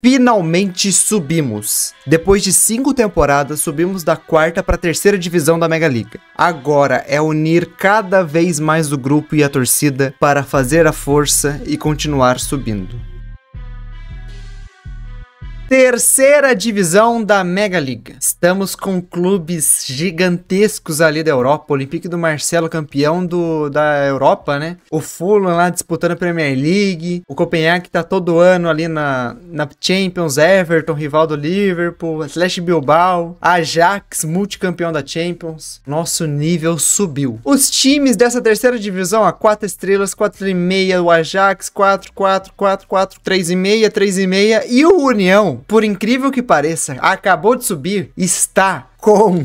Finalmente subimos! Depois de cinco temporadas, subimos da quarta para a terceira divisão da Mega Liga. Agora é unir cada vez mais o grupo e a torcida para fazer a força e continuar subindo. Terceira divisão da Mega Liga. Estamos com clubes gigantescos ali da Europa. O Olympique do Marcelo, campeão do, da Europa, né? O Fulham lá disputando a Premier League. O Copenhague tá todo ano ali na, na Champions. Everton, rival do Liverpool. Atlético Bilbao. Ajax, multicampeão da Champions. Nosso nível subiu. Os times dessa terceira divisão, a 4 estrelas, 4,5. O Ajax, 4, 4, 4, 4, 3,5, 3,5. E o União por incrível que pareça, acabou de subir, está com.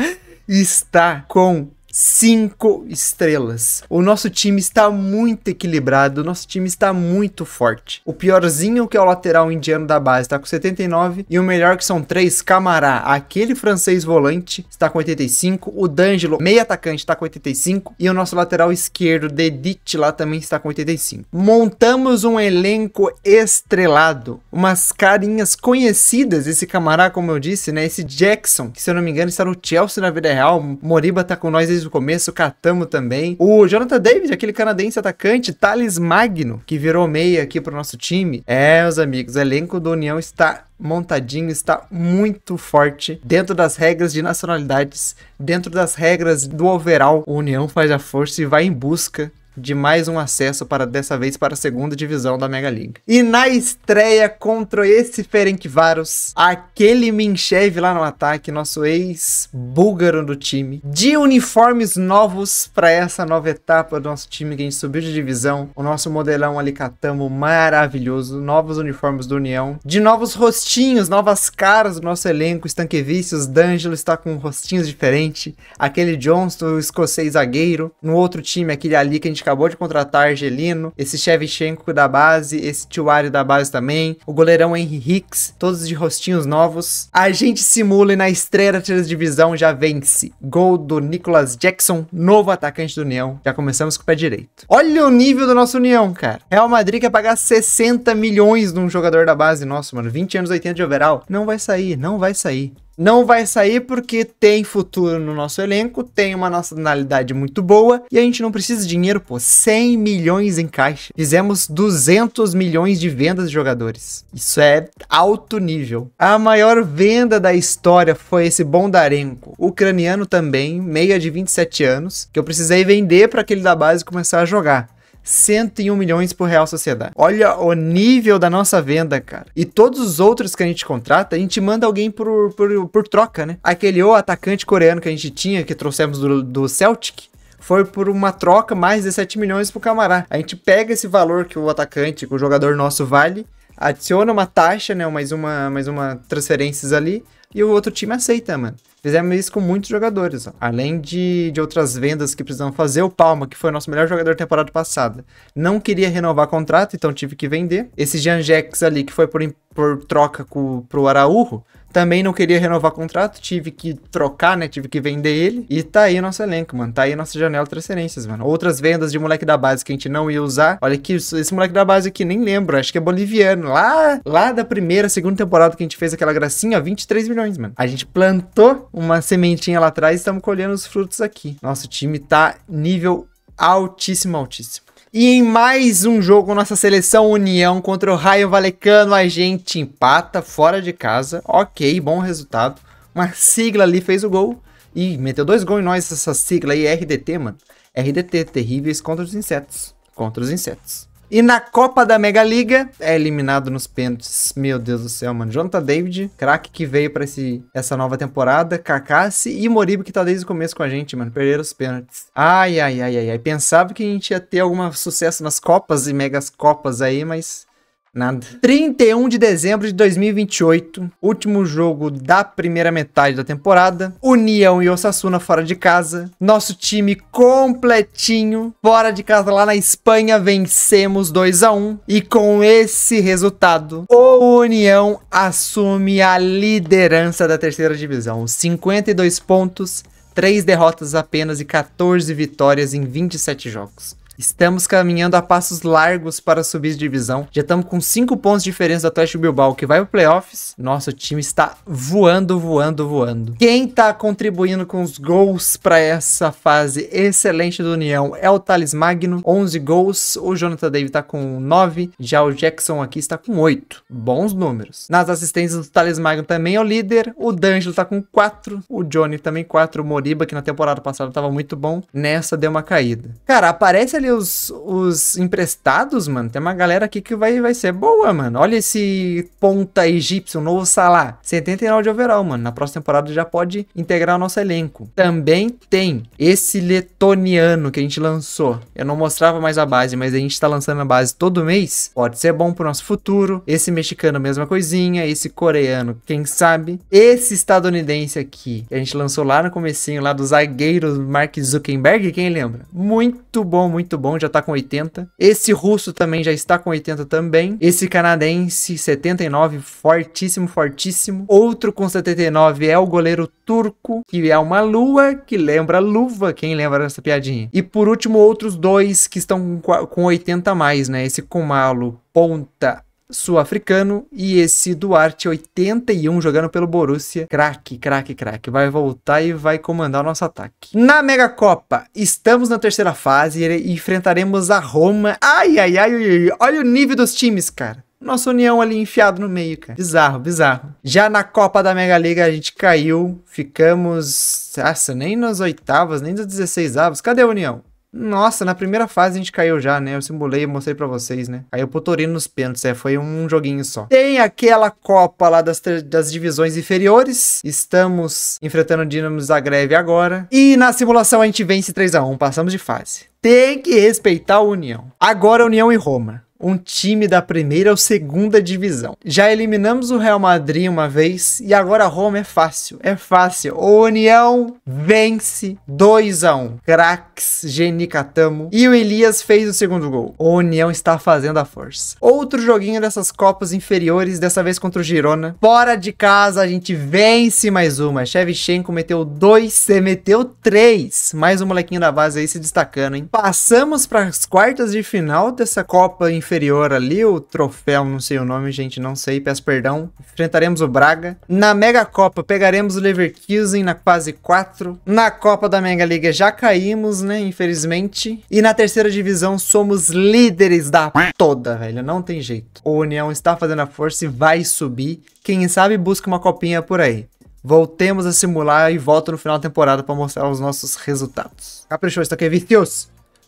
está com cinco estrelas. O nosso time está muito equilibrado, o nosso time está muito forte. O piorzinho que é o lateral indiano da base está com 79 e o melhor que são três, Camará, aquele francês volante, está com 85, o D'Angelo, meio atacante, está com 85 e o nosso lateral esquerdo, Dedit, lá também está com 85. Montamos um elenco estrelado, umas carinhas conhecidas, esse Camará, como eu disse, né, esse Jackson, que se eu não me engano está no Chelsea na vida real, Moriba está com nós desde desde o começo, Catamo também. O Jonathan David, aquele canadense atacante, Thales Magno, que virou meia aqui pro nosso time. É, meus amigos, o elenco do União está montadinho, está muito forte dentro das regras de nacionalidades, dentro das regras do overall. O União faz a força e vai em busca de mais um acesso para dessa vez para a segunda divisão da Mega League. E na estreia contra esse Ferencváros, aquele Minchev lá no ataque, nosso ex-búlgaro do time, de uniformes novos para essa nova etapa do nosso time que a gente subiu de divisão, o nosso modelão Alicatamo maravilhoso, novos uniformes do União, de novos rostinhos, novas caras do nosso elenco, Stankevicius D'Angelo está com rostinhos diferentes, aquele Johnston, o escocês zagueiro, no outro time, aquele ali que a gente gente acabou de contratar Argelino, esse Shevchenko da base, esse Tiwari da base também, o goleirão Henry Hicks, todos de rostinhos novos. A gente simula e na estreia da terceira divisão já vence. Gol do Nicolas Jackson, novo atacante do União. Já começamos com o pé direito. Olha o nível do nosso União, cara. Real Madrid quer pagar 60 milhões num jogador da base. Nossa, mano, 20 anos, 80 de overall. Não vai sair, não vai sair. Não vai sair porque tem futuro no nosso elenco, tem uma nacionalidade muito boa e a gente não precisa de dinheiro, pô. 100 milhões em caixa. Fizemos 200 milhões de vendas de jogadores. Isso é alto nível. A maior venda da história foi esse Bondarenko, ucraniano também, meia de 27 anos, que eu precisei vender para aquele da base começar a jogar. 101 milhões por Real Sociedade. Olha o nível da nossa venda, cara. E todos os outros que a gente contrata, a gente manda alguém por, por, por troca, né? Aquele o atacante coreano que a gente tinha, que trouxemos do, do Celtic, foi por uma troca mais de 7 milhões pro Camará. A gente pega esse valor que o atacante, que o jogador nosso vale, adiciona uma taxa, né, mais uma, mais uma transferências ali, e o outro time aceita, mano. Fizemos isso com muitos jogadores. Ó. Além de, de outras vendas que precisamos fazer, o Palma, que foi o nosso melhor jogador temporada passada, não queria renovar contrato, então tive que vender. Esse Janjex ali, que foi por, por troca com, pro Araújo, também não queria renovar contrato, tive que trocar, né? Tive que vender ele. E tá aí nosso elenco, mano. Tá aí nossa janela de transferências, mano. Outras vendas de moleque da base que a gente não ia usar. Olha que esse moleque da base aqui, nem lembro. Acho que é boliviano. Lá, lá da primeira, segunda temporada que a gente fez aquela gracinha, 23 milhões, mano. A gente plantou uma sementinha lá atrás e estamos colhendo os frutos aqui. Nosso time tá nível altíssimo, altíssimo. E em mais um jogo, nossa seleção União contra o Raio Valecano, a gente empata fora de casa. Ok, bom resultado. Uma sigla ali fez o gol e meteu dois gols em nós essa sigla aí, RDT, mano. RDT, terríveis contra os insetos. Contra os insetos. E na Copa da Mega Liga, é eliminado nos pênaltis. Meu Deus do céu, mano. Jonathan David, craque que veio pra esse, essa nova temporada. Kakassi e Moriba, que tá desde o começo com a gente, mano. Perderam os pênaltis. Ai, ai, ai, ai, ai. Pensava que a gente ia ter algum sucesso nas Copas e Megas Copas aí, mas Nada. 31 de dezembro de 2028, último jogo da primeira metade da temporada. União e Osasuna fora de casa. Nosso time completinho fora de casa lá na Espanha, vencemos 2 a 1 e com esse resultado, o União assume a liderança da terceira divisão, 52 pontos, 3 derrotas apenas e 14 vitórias em 27 jogos. Estamos caminhando a passos largos para subir de divisão. Já estamos com 5 pontos de diferença do Atlético Bilbao, que vai para playoffs. Nosso time está voando, voando, voando. Quem está contribuindo com os gols para essa fase excelente do União é o Thales Magno, 11 gols. O Jonathan David está com 9, já o Jackson aqui está com 8. Bons números. Nas assistências, o Thales Magno também é o líder. O D'Angelo está com 4, o Johnny também 4, o Moriba, que na temporada passada estava muito bom, nessa deu uma caída. Cara, aparece ali os, os emprestados, mano, tem uma galera aqui que vai, vai ser boa, mano. Olha esse ponta egípcio, novo Salah. 79 de overall, mano. Na próxima temporada já pode integrar o nosso elenco. Também tem esse letoniano que a gente lançou. Eu não mostrava mais a base, mas a gente tá lançando a base todo mês. Pode ser bom pro nosso futuro. Esse mexicano, mesma coisinha. Esse coreano, quem sabe. Esse estadunidense aqui, que a gente lançou lá no comecinho, lá do zagueiro Mark Zuckerberg, quem lembra? Muito bom, muito muito bom, já tá com 80. Esse russo também já está com 80 também. Esse canadense, 79, fortíssimo, fortíssimo. Outro com 79 é o goleiro turco, que é uma lua que lembra luva, quem lembra dessa piadinha. E por último, outros dois que estão com 80 a mais, né? Esse Kumalo, ponta sul-africano. E esse Duarte, 81, jogando pelo Borussia. Craque, craque, craque. Vai voltar e vai comandar o nosso ataque. Na Mega Copa, estamos na terceira fase e enfrentaremos a Roma. Ai, ai, ai, ai, ai. olha o nível dos times, cara. Nossa União ali enfiado no meio, cara. Bizarro, bizarro. Já na Copa da Mega Liga a gente caiu, ficamos, nossa, nem nas oitavas, nem nas 16 avos. Cadê a União? Nossa, na primeira fase a gente caiu já, né? Eu simulei mostrei para vocês, né? Caiu pro Torino nos pênaltis, é, foi um joguinho só. Tem aquela Copa lá das, das divisões inferiores. Estamos enfrentando o Dinamo Zagreb agora. E na simulação a gente vence 3 a 1 passamos de fase. Tem que respeitar a União. Agora União e Roma um time da primeira ou segunda divisão. Já eliminamos o Real Madrid uma vez e agora a Roma é fácil, é fácil. O União vence 2 a 1. Cracks, Genicatamo e o Elias fez o segundo gol. O União está fazendo a força. Outro joguinho dessas copas inferiores, dessa vez contra o Girona. Fora de casa a gente vence mais uma. Shevchenko meteu dois, você meteu três. Mais um molequinho da base aí se destacando, hein? Passamos para as quartas de final dessa Copa inferior inferior ali, o troféu, não sei o nome, gente, não sei, peço perdão. Enfrentaremos o Braga. Na Mega Copa, pegaremos o Leverkusen na fase 4. Na Copa da Mega Liga já caímos, né, infelizmente. E na terceira divisão somos líderes da toda, velho, não tem jeito. O União está fazendo a força e vai subir. Quem sabe busca uma copinha por aí voltemos a simular e volto no final da temporada para mostrar os nossos resultados. Caprichou, isso tá aqui é vicioso.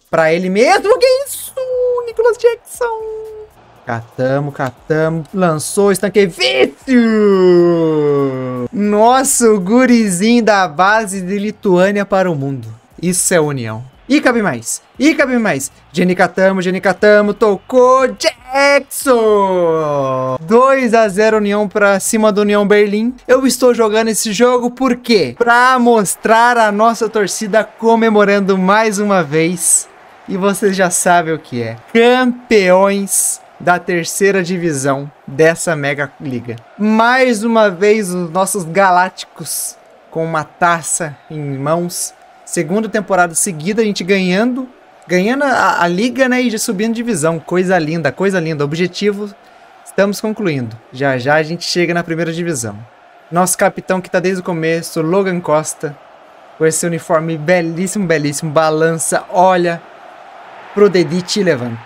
Pra ele mesmo, que isso? Jackson. Catamo, catamo, lançou, estanquei, vício! Nossa, gurizinho da base de Lituânia para o mundo. Isso é união. E cabe mais, e cabe mais. Jenny Catamo, Jenny Catamo, tocou Jackson! 2 a 0 União para cima do União Berlim. Eu estou jogando esse jogo por quê? Pra mostrar a nossa torcida comemorando mais uma vez e vocês já sabem o que é. Campeões da terceira divisão dessa Mega Liga. Mais uma vez os nossos galácticos com uma taça em mãos. Segunda temporada seguida a gente ganhando, ganhando a, a liga, né, e já subindo divisão. Coisa linda, coisa linda. Objetivo estamos concluindo. Já já a gente chega na primeira divisão. Nosso capitão que está desde o começo, Logan Costa, com esse uniforme belíssimo, belíssimo, balança, olha, Prodedit levanta.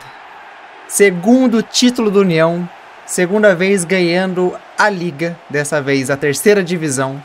Segundo título do União, segunda vez ganhando a Liga, dessa vez a terceira divisão.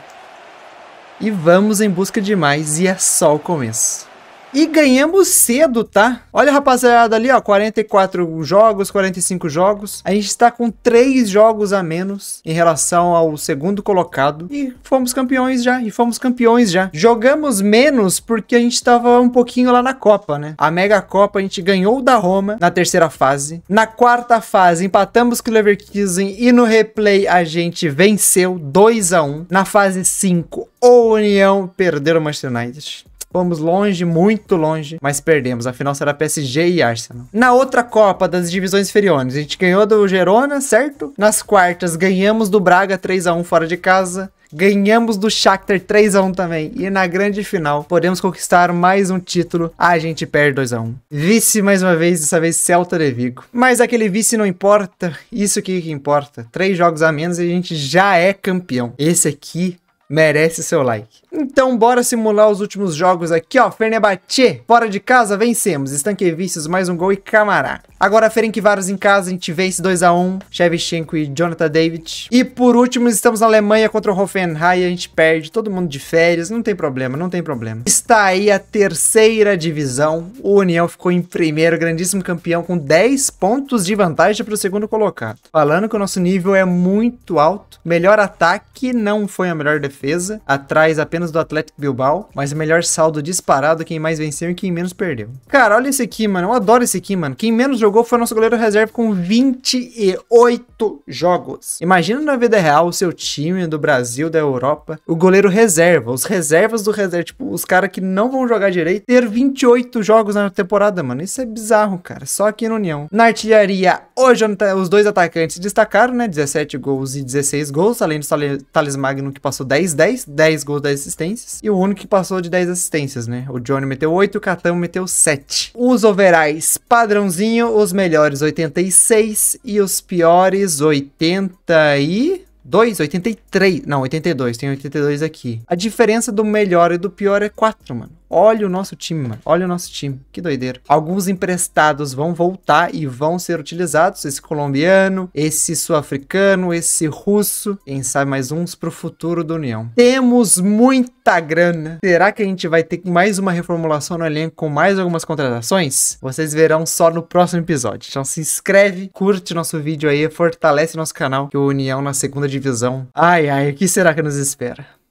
E vamos em busca de mais, e é só o começo. E ganhamos cedo, tá? Olha, rapaziada, ali, ó, 44 jogos, 45 jogos. A gente está com 3 jogos a menos em relação ao segundo colocado. E fomos campeões já, e fomos campeões já. Jogamos menos porque a gente estava um pouquinho lá na Copa, né? A Mega Copa a gente ganhou da Roma na terceira fase. Na quarta fase, empatamos com o Leverkusen e no replay a gente venceu 2 a 1 Na fase 5, o União perdeu o Manchester United. Fomos longe, muito longe, mas perdemos. Afinal, será PSG e Arsenal. Na outra Copa das divisões inferiores, a gente ganhou do Gerona, certo? Nas quartas, ganhamos do Braga 3 a 1 fora de casa. Ganhamos do Shakhtar 3 a 1 também. E na grande final, podemos conquistar mais um título. A gente perde 2 a 1 Vice mais uma vez, dessa vez Celta de Vigo. Mas aquele vice não importa. Isso que importa. Três jogos a menos e a gente já é campeão. Esse aqui merece seu like. Então bora simular os últimos jogos aqui, ó. Fenerbahçe, fora de casa, vencemos. Estanquevices, mais um gol e Camará. Agora Ferencváros em casa, a gente vence 2 a 1 Shevchenko e Jonathan David. E por último, estamos na Alemanha contra o Hoffenheim, a gente perde, todo mundo de férias, não tem problema, não tem problema. Está aí a terceira divisão, o União ficou em primeiro, grandíssimo campeão, com 10 pontos de vantagem para o segundo colocado. Falando que o nosso nível é muito alto, melhor ataque não foi a melhor defesa, atrás apenas do Atlético Bilbao, mas o melhor saldo disparado, quem mais venceu e quem menos perdeu. Cara, olha esse aqui, mano, eu adoro esse aqui, mano, quem menos jogou jogou foi nosso goleiro reserva com 28 jogos. Imagina na vida real o seu time do Brasil, da Europa, o goleiro reserva, os reservas do reserva, tipo, os caras que não vão jogar direito, ter 28 jogos na temporada, mano. Isso é bizarro, cara. Só aqui no União. Na artilharia, hoje os dois atacantes destacaram, né? 17 gols e 16 gols, além do Thales Magno que passou 10-10, 10 gols, 10 assistências, e o único que passou de 10 assistências, né? O Johnny meteu 8, o Catão meteu 7. Os overais padrãozinho, os melhores 86 e os piores 80 e... 2, 83. Não, 82. Tem 82 aqui. A diferença do melhor e do pior é 4, mano. Olha o nosso time, mano. Olha o nosso time. Que doideira. Alguns emprestados vão voltar e vão ser utilizados. Esse colombiano, esse sul-africano, esse russo. Quem sabe mais uns pro futuro da União. Temos muita grana. Será que a gente vai ter mais uma reformulação no elenco com mais algumas contratações? Vocês verão só no próximo episódio. Então se inscreve, curte nosso vídeo aí, fortalece nosso canal. Que o União na segunda divisão. Ai, ai, o que será que nos espera?